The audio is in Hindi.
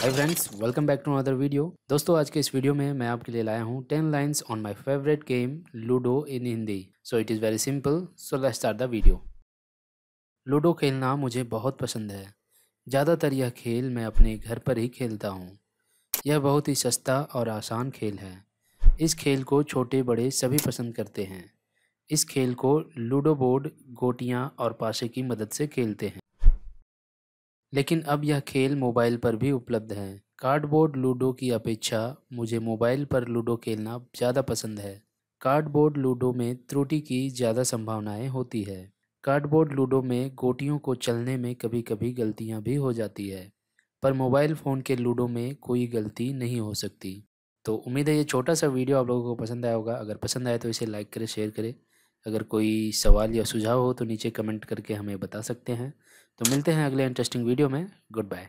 hi friends welcome back to another video दोस्तों आज के इस वीडियो में मैं आपके लिए लाया हूँ ten lines on my favourite game ludo in Hindi so it is very simple so let's start the video ludo खेलना मुझे बहुत पसंद है ज़्यादातर यह खेल मैं अपने घर पर ही खेलता हूँ यह बहुत ही सस्ता और आसान खेल है इस खेल को छोटे बड़े सभी पसंद करते हैं इस खेल को लूडो बोर्ड गोटियाँ और पासे की मदद से खेलते हैं लेकिन अब यह खेल मोबाइल पर भी उपलब्ध हैं कार्डबोर्ड लूडो की अपेक्षा मुझे मोबाइल पर लूडो खेलना ज़्यादा पसंद है कार्डबोर्ड लूडो में त्रुटि की ज़्यादा संभावनाएं होती है कार्डबोर्ड लूडो में गोटियों को चलने में कभी कभी गलतियां भी हो जाती है पर मोबाइल फ़ोन के लूडो में कोई गलती नहीं हो सकती तो उम्मीद है ये छोटा सा वीडियो आप लोगों को पसंद आया होगा अगर पसंद आए तो इसे लाइक करें शेयर करें अगर कोई सवाल या सुझाव हो तो नीचे कमेंट करके हमें बता सकते हैं तो मिलते हैं अगले इंटरेस्टिंग वीडियो में गुड बाय